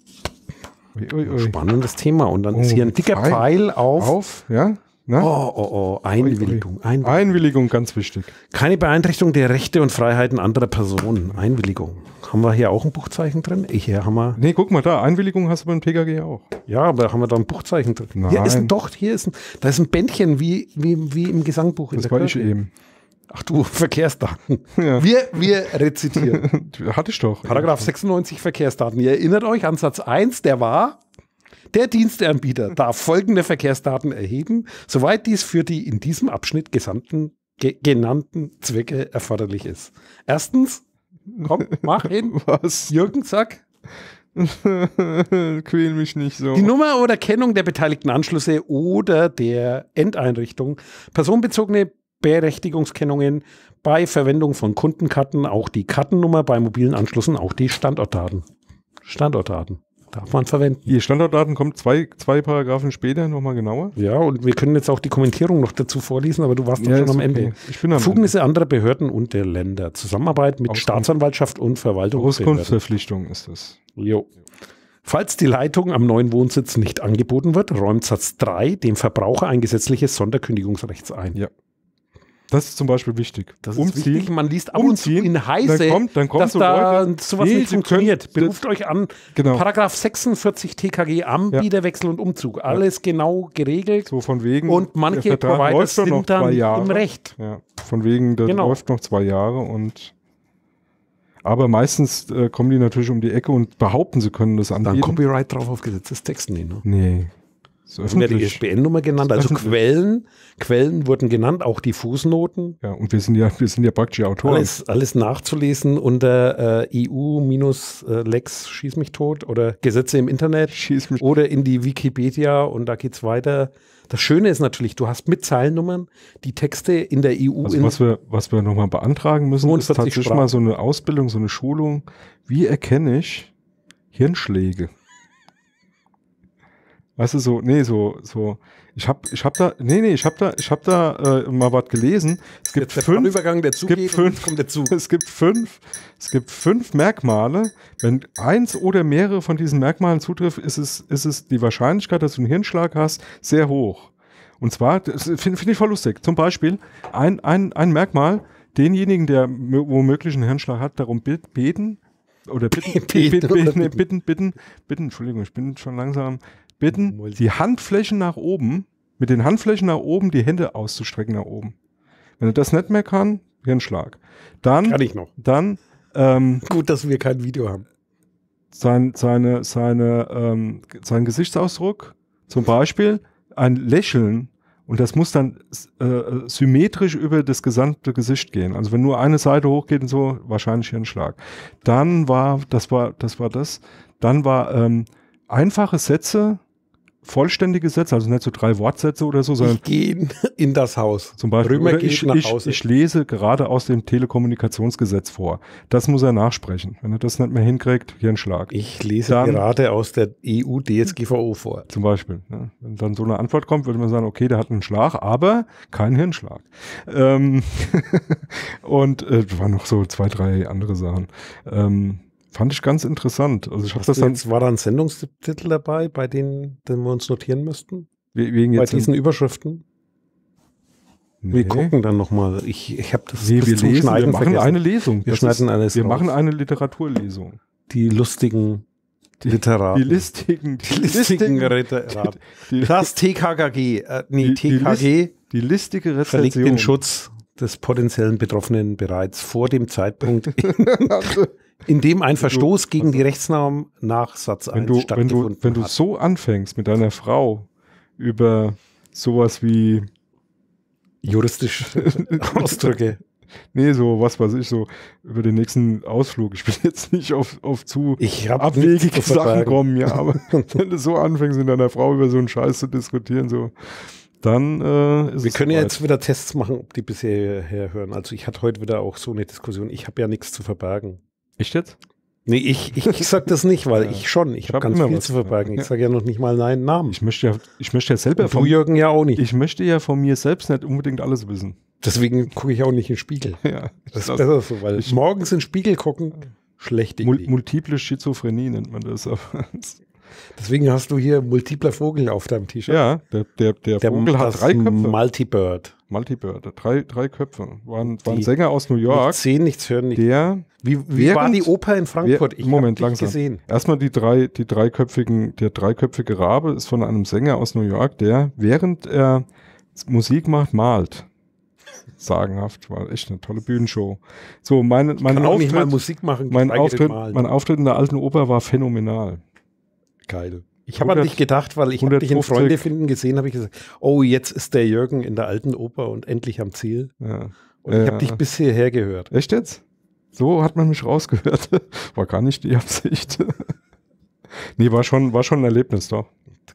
Ui, ui, ui. Spannendes Thema. Und dann oh, ist hier ein dicker Pfeil, Pfeil auf. auf ja? Ne? Oh, oh, oh, Einwilligung, Einwilligung. Einwilligung, ganz wichtig. Keine Beeinträchtigung der Rechte und Freiheiten anderer Personen. Einwilligung. Haben wir hier auch ein Buchzeichen drin? Hier haben wir. Nee, guck mal da, Einwilligung hast du beim PKG auch. Ja, aber haben wir da ein Buchzeichen drin? Nein. Hier ist ein, doch, hier ist ein, da ist ein Bändchen wie, wie, wie im Gesangbuch. Das in der war Kirche. ich eben. Ach du, Verkehrsdaten. Ja. Wir, wir rezitieren. Hatte ich doch. Paragraph 96 Verkehrsdaten. Ihr erinnert euch an Satz 1, der war, der Diensteanbieter darf folgende Verkehrsdaten erheben, soweit dies für die in diesem Abschnitt gesandten, ge genannten Zwecke erforderlich ist. Erstens, komm, mach hin. Was? Jürgen, sag. Quäl mich nicht so. Die Nummer oder Kennung der beteiligten Anschlüsse oder der Endeinrichtung, personenbezogene Berechtigungskennungen, bei Verwendung von Kundenkarten auch die Kartennummer, bei mobilen Anschlüssen auch die Standortdaten. Standortdaten darf man verwenden. Die Standortdaten kommen zwei, zwei Paragraphen später nochmal genauer. Ja, und wir können jetzt auch die Kommentierung noch dazu vorlesen, aber du warst ja, schon am okay. Ende. Ich bin am Befugnisse anderer Behörden und der Länder. Zusammenarbeit mit Auskunft. Staatsanwaltschaft und Verwaltung. Auskunftsverpflichtung ist das. Jo. Falls die Leitung am neuen Wohnsitz nicht angeboten wird, räumt Satz 3 dem Verbraucher ein gesetzliches Sonderkündigungsrecht ein. Ja. Das ist zum Beispiel wichtig. Das Umziehen. Wichtig. Man liest ab Umziehen, in Heise, dann kommt, dann kommt dass so da Leute, sowas nee, nicht funktioniert. Beruft euch an genau. Paragraph 46 TKG Anbieterwechsel ja. und Umzug. Alles ja. genau geregelt. So von wegen. Und manche Provider sind dann im Recht. Ja. Von wegen, das genau. läuft noch zwei Jahre und aber meistens äh, kommen die natürlich um die Ecke und behaupten, sie können das anbieten. Dann Copyright drauf das texten die, ne? Nee. So wurden ja die ISBN-Nummer e genannt, also Quellen, Quellen wurden genannt, auch die Fußnoten. Ja, und wir sind ja, wir sind ja praktisch Autoren. Alles, alles nachzulesen unter äh, EU-Lex äh, Schieß mich tot oder Gesetze im Internet Schieß mich. oder in die Wikipedia und da geht's weiter. Das Schöne ist natürlich, du hast mit Zeilennummern die Texte in der EU. Also was wir, was wir nochmal beantragen müssen, ist tatsächlich Sprachen. mal so eine Ausbildung, so eine Schulung. Wie erkenne ich Hirnschläge? Weißt du, so, nee, so, so, ich hab, ich hab da, nee, nee, ich hab da, ich hab da äh, mal was gelesen. Es gibt Jetzt fünf, Übergang, der Zug es gibt fünf, kommt der Zug. Es gibt fünf, es gibt fünf Merkmale. Wenn eins oder mehrere von diesen Merkmalen zutrifft, ist es, ist es die Wahrscheinlichkeit, dass du einen Hirnschlag hast, sehr hoch. Und zwar, finde find ich voll lustig. Zum Beispiel, ein, ein, ein Merkmal, denjenigen, der womöglich einen Hirnschlag hat, darum beten, oder bitten, bitten, bitten, bitten, bitten, Entschuldigung, ich bin schon langsam, bitten, die Handflächen nach oben, mit den Handflächen nach oben, die Hände auszustrecken nach oben. Wenn du das nicht mehr kann, Hirnschlag. Dann, kann ich noch. Dann, ähm, Gut, dass wir kein Video haben. Sein, seine, seine, ähm, sein Gesichtsausdruck, zum Beispiel ein Lächeln, und das muss dann äh, symmetrisch über das gesamte Gesicht gehen. Also wenn nur eine Seite hochgeht und so, wahrscheinlich Hirnschlag. Dann war, das war, das war das. Dann war ähm, einfache Sätze vollständige Sätze, also nicht so drei Wortsätze oder so, sondern. Ich gehe in das Haus. Zum Beispiel. Römer ich, nach ich, Hause. ich lese gerade aus dem Telekommunikationsgesetz vor. Das muss er nachsprechen. Wenn er das nicht mehr hinkriegt, Hirnschlag. Ich lese dann, gerade aus der EU-DSGVO vor. Zum Beispiel. Ne? Wenn dann so eine Antwort kommt, würde man sagen, okay, der hat einen Schlag, aber kein Hirnschlag. Ähm und äh, waren noch so zwei, drei andere Sachen. Ähm, Fand ich ganz interessant. Also ich das jetzt, war da ein Sendungstitel dabei, bei denen, den wir uns notieren müssten? Wegen bei diesen Überschriften? Nee. Wir gucken dann nochmal. Ich, ich habe das, nee, das wir zum lesen, Schneiden wir machen vergessen. eine Lesung. Wir schneiden ist, alles Wir machen eine Literaturlesung. Die lustigen die, Literaten. Die listigen, die, die listigen, listigen Literaten. das TKKG, äh, nee, die, TKG. Die, die listige Rezension. Verlegt den Schutz des potenziellen Betroffenen bereits vor dem Zeitpunkt, in, dem ein Verstoß du, gegen die Rechtsnorm nach Satz 1 wenn du, stattgefunden wenn du, wenn du so anfängst mit deiner Frau über sowas wie juristische Ausdrücke. Nee, so was weiß ich, so über den nächsten Ausflug. Ich bin jetzt nicht auf, auf zu ich abwegige Sachen kommen, ja, aber wenn du so anfängst, mit deiner Frau über so einen Scheiß zu diskutieren, so, dann äh, ist Wir es können ja jetzt wieder Tests machen, ob die bisher herhören. Also ich hatte heute wieder auch so eine Diskussion. Ich habe ja nichts zu verbergen. Ich jetzt? Nee, ich, ich, ich sag das nicht, weil ja. ich schon. Ich, ich habe hab ganz viel zu verbergen. Ja. Ich sage ja noch nicht mal nein, Namen. Ich möchte ja, ich möchte ja selber von. Du, Jürgen, ja auch nicht. Ich möchte ja von mir selbst nicht unbedingt alles wissen. Deswegen gucke ich auch nicht in den Spiegel. Ja, das, das ist besser so, weil ich, morgens in den Spiegel gucken, schlecht. Mul multiple Schizophrenie nennt man das. Deswegen hast du hier multipler Vogel auf deinem T-Shirt. Ja, der, der, der, der Vogel hat drei Köpfe. Multibird. Multibird, drei, drei Köpfe. War ein, war ein Sänger aus New York. Nicht sehen, nichts hören, nichts. Der wie, wie während, war die Oper in Frankfurt? Ich Moment, langsam. Gesehen. Erstmal die drei, die dreiköpfigen, der dreiköpfige Rabe ist von einem Sänger aus New York, der während er Musik macht, malt sagenhaft, war echt eine tolle Bühnenshow. So, mein, mein Auftritt, Mein Auftritt, mein Auftritt in der alten Oper war phänomenal. Geil. Ich habe an dich gedacht, weil ich dich in Freunde finden gesehen habe. Ich gesagt, oh, jetzt ist der Jürgen in der alten Oper und endlich am Ziel. Ja. Und ich habe dich bis hierher gehört. Echt jetzt? So hat man mich rausgehört. War gar nicht die Absicht. nee, war schon, war schon ein Erlebnis doch.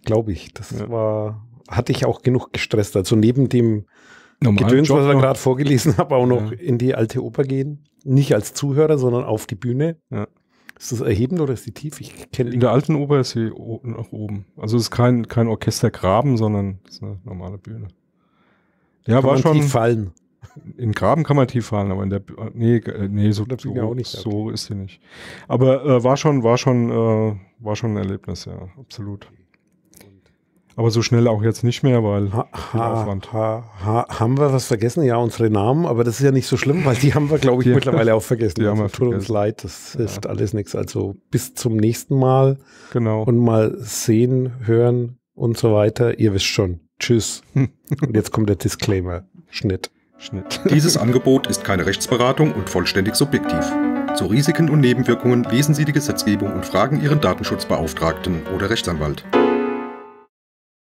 Glaube ich. Das ja. war, hatte ich auch genug gestresst. Also neben dem Normalen Gedöns, Job was ich gerade vorgelesen habe, auch noch ja. in die alte Oper gehen. Nicht als Zuhörer, sondern auf die Bühne. Ja. Ist das erhebend oder ist die tief? Ich kenne In der alten Oper ist sie nach oben. Also es ist kein, kein Orchestergraben, sondern es ist eine normale Bühne. Da ja, kann war man schon. Tief fallen. In Graben kann man tief fallen, aber in der nee, äh, nee so, so, so ist sie nicht. Aber äh, war schon, war schon, äh, war schon ein Erlebnis, ja, absolut. Aber so schnell auch jetzt nicht mehr, weil ha, ha, ha, haben wir was vergessen? Ja, unsere Namen, aber das ist ja nicht so schlimm, weil die haben wir, glaube ich, ja. mittlerweile auch vergessen. Die haben also wir tut vergessen. uns leid, das ist ja. alles nichts. Also bis zum nächsten Mal. Genau. Und mal sehen, hören und so weiter. Ihr wisst schon. Tschüss. und jetzt kommt der Disclaimer. Schnitt. Schnitt. Dieses Angebot ist keine Rechtsberatung und vollständig subjektiv. Zu Risiken und Nebenwirkungen lesen Sie die Gesetzgebung und fragen Ihren Datenschutzbeauftragten oder Rechtsanwalt.